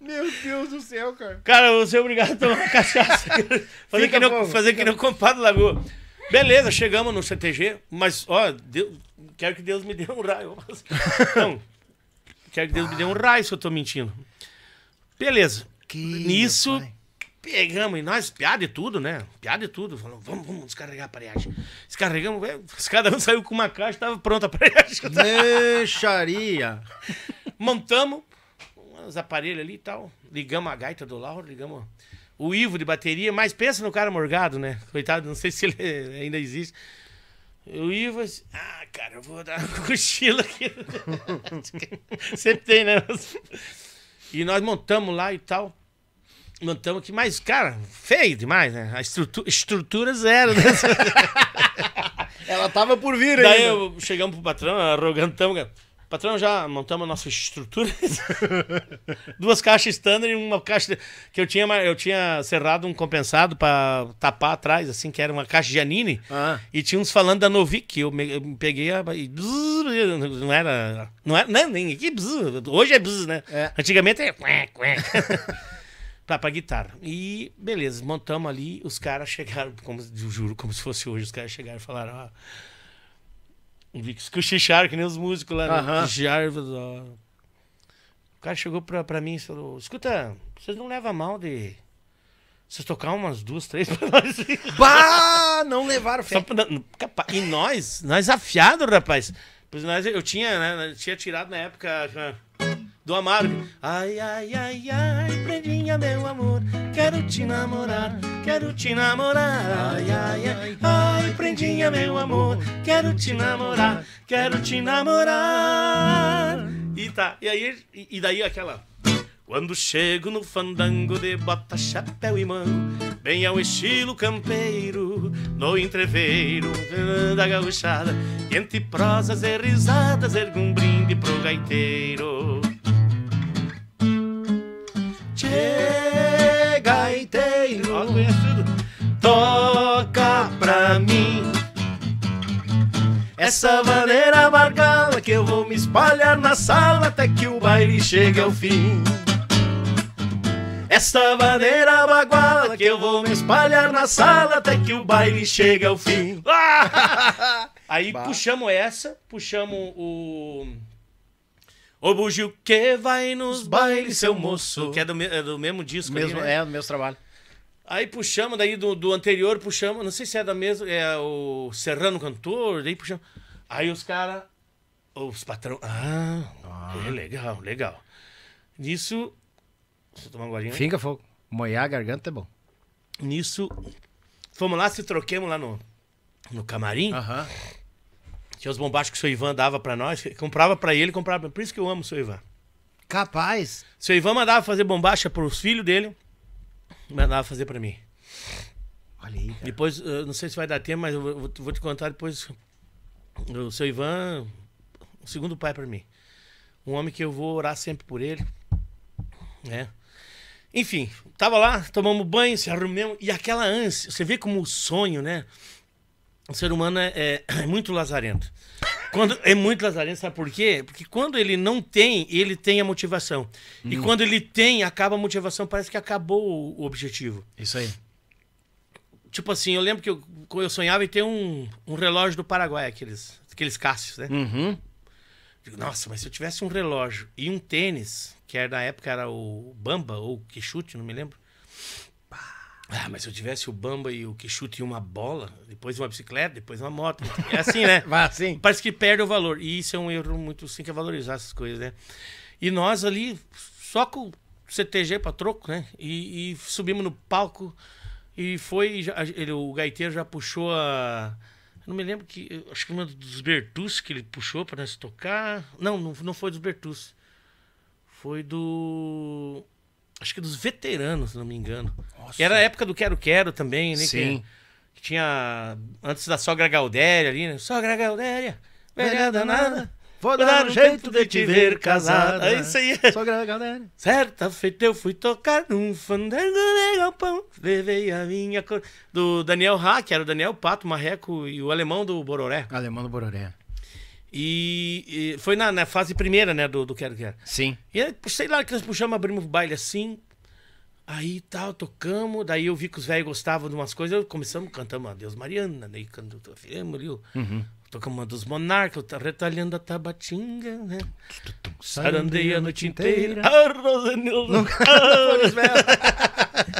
Meu Deus do céu, cara. Cara, você é obrigado a tomar cachaça. fazer, que nem, fazer que não o compadre Lagoa. Beleza, chegamos no CTG, mas, ó, Deus, quero que Deus me dê um raio. Não, quero que Deus me dê um raio se eu tô mentindo. Beleza. Que Nisso, pai. pegamos, e nós, piada e tudo, né? Piada e tudo. Falamos, vamos, vamos descarregar a parede Descarregamos, é, cada um saiu com uma caixa, tava pronta a aparelhagem. Deixaria. Montamos, uns aparelhos ali e tal. Ligamos a gaita do Lauro, ligamos o Ivo de bateria, mas pensa no cara morgado, né? Coitado, não sei se ele ainda existe. O Ivo, assim, ah, cara, eu vou dar uma cochila aqui. Sempre tem, né? E nós montamos lá e tal. Montamos aqui, mas, cara, feio demais, né? A estrutura, estrutura zero. Né? Ela tava por vir aí. Daí eu, chegamos pro patrão, arrogantamos, cara. Patrão, já montamos a nossa estrutura. Duas caixas standard e uma caixa que eu tinha, eu tinha cerrado um compensado para tapar atrás, assim, que era uma caixa de anine. Ah. E tinha uns falando da Novik, eu, me, eu peguei a, e não era, não era, não, é nem aqui, hoje é bzz, né? É. Antigamente é tá pra guitarra. E beleza, montamos ali, os caras chegaram, como, juro, como se fosse hoje, os caras chegaram e falaram, ah, um que cochicharam, que nem os músicos lá, né? Jarvis, ó. O cara chegou pra, pra mim e falou: Escuta, vocês não levam mal de. Vocês tocar umas duas, três pra nós. Bah! Não levaram fé. Pra... E nós, nós afiados, rapaz. Pois nós, eu tinha, né? Eu tinha tirado na época do Amargo. Ai, ai, ai, ai, prendinha, meu amor, quero te namorar, quero te namorar. Ai, ai, ai, ai, prendinha, meu amor, quero te namorar, quero te namorar. E tá, e aí, e daí aquela. Quando chego no fandango de bota, chapéu e mão, bem ao estilo campeiro, no entreveiro da gauchada, entre prosas e risadas, ergo um brinde pro gaiteiro. Dessa maneira marcada que eu vou me espalhar na sala até que o baile chegue ao fim. Esta maneira baguala que eu vou me espalhar na sala até que o baile chegue ao fim. Aí bah. puxamos essa, puxamos o. o Bujo que vai nos bailes, seu moço. Que é do, é do mesmo disco, mesmo, ali, né? É, do mesmo trabalho. Aí puxamos daí do, do anterior, puxamos, não sei se é da mesma, é o Serrano Cantor, daí puxamos. Aí os caras, os patrão, ah, ah, é legal, legal. Nisso, deixa eu tomar um guarinha. Fica fogo, moiar a garganta é bom. Nisso, fomos lá, se troquemos lá no, no camarim. Aham. Tinha os bombachos que o seu Ivan dava pra nós, comprava pra ele, comprava, por isso que eu amo o seu Ivan. Capaz. O seu Ivan mandava fazer bombacha pros filhos dele mandava é fazer para mim. Olha aí. Cara. Depois, eh, não sei se vai dar tempo, mas eu vou, vou te contar depois. O seu Ivan, o segundo pai para mim. Um homem que eu vou orar sempre por ele. Né? Enfim, tava lá, tomamos banho, se arrumamos. E aquela ânsia, você vê como o sonho, né? O ser humano é, é, é muito lazarento. Quando é muito lazarento, sabe por quê? Porque quando ele não tem, ele tem a motivação. E uhum. quando ele tem, acaba a motivação, parece que acabou o objetivo. Isso aí. Tipo assim, eu lembro que eu, eu sonhava em ter um, um relógio do Paraguai, aqueles, aqueles Cássios, né? Uhum. Digo, nossa, mas se eu tivesse um relógio e um tênis, que era, na época era o Bamba ou Quixute, não me lembro. Ah, mas se eu tivesse o Bamba e o que chute uma bola, depois uma bicicleta, depois uma moto. É assim, né? Vai assim. Parece que perde o valor. E isso é um erro muito sim que é valorizar essas coisas, né? E nós ali, só com CTG pra troco, né? E, e subimos no palco. E foi. Já, ele, o gaiteiro já puxou a. Não me lembro que. Acho que uma dos Bertus que ele puxou pra nós tocar. Não, não, não foi dos Bertus. Foi do acho que dos veteranos, se não me engano. Nossa. Era a época do Quero Quero também, né? Sim. Que, que tinha. Antes da sogra Gaudéria ali, né? Sogra Gaudéria, velha danada. Vou dar um jeito de te ver casada. É isso aí. Sogra Gaudéria. Certa feita eu fui tocar num fandango legal pão. Levei a minha cor. Do Daniel que era o Daniel Pato, Marreco e o alemão do Bororé. Alemão do Bororé. E, e foi na, na, fase primeira, né, do, do Quero Quero. Sim. E aí, sei lá, que nós puxamos, abrimos o baile assim. Aí tal, tocamos. Daí eu vi que os velhos gostavam de umas coisas. Começamos, cantamos a Deus Mariana, daí quando morreu. Uhum. Tocamos uma dos monarcas, retalhando a tabatinga, né? Sarandeia a noite inteira. Ah, Rosanilda. Ah,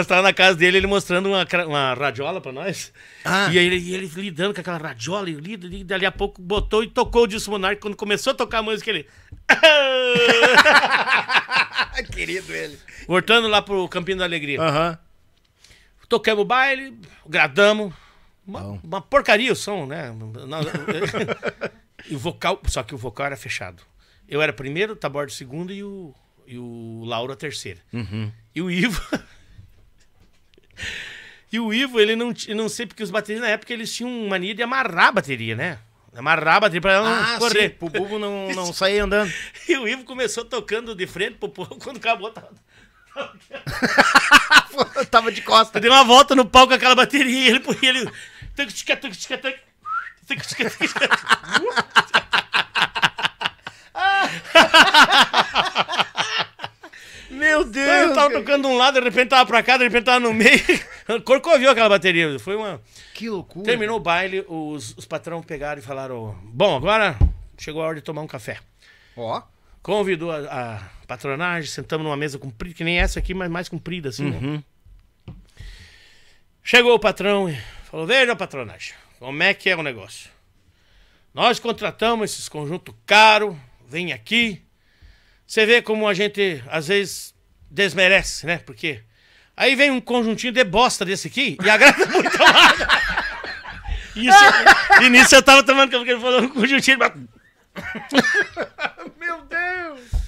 Nós tava na casa dele, ele mostrando uma, uma radiola pra nós. Ah. E aí ele, ele, lidando com aquela radiola, e lido, e dali a pouco botou e tocou o disco Monarque. Quando começou a tocar a música, ele. Querido ele. Voltando lá pro Campinho da Alegria. Uhum. Tocamos o baile, gradamos. Uma, uma, porcaria o som, né? e o vocal, só que o vocal era fechado. Eu era primeiro, o de segundo e o, e o Lauro a terceira. Uhum. E o Ivo e o Ivo, ele não, não sei, porque os baterias na época eles tinham mania de amarrar a bateria, né? Amarrar a bateria pra ela não ah, correr. Sim, pro povo não, não sair andando. E o Ivo começou tocando de frente pro povo, quando acabou, tava. tava de costa. Eu dei uma volta no palco com aquela bateria e ele. ele... Meu Deus! eu tava tocando um lado, de repente tava pra cá, de repente tava no meio. Corcoviou aquela bateria. Foi uma. Que loucura. Terminou o baile, os, os patrão pegaram e falaram: Bom, agora chegou a hora de tomar um café. Ó. Oh. Convidou a, a, patronagem, sentamos numa mesa comprida, que nem essa aqui, mas mais comprida, assim, né? uhum. né? Chegou o patrão e falou: Veja, patronagem, como é que é o negócio? Nós contratamos esses conjuntos caros, vem aqui. Você vê como a gente, às vezes, desmerece, né? Porque aí vem um conjuntinho de bosta desse aqui e agrada muito mais. E início eu tava tomando café, ele falou um conjuntinho. Meu Deus!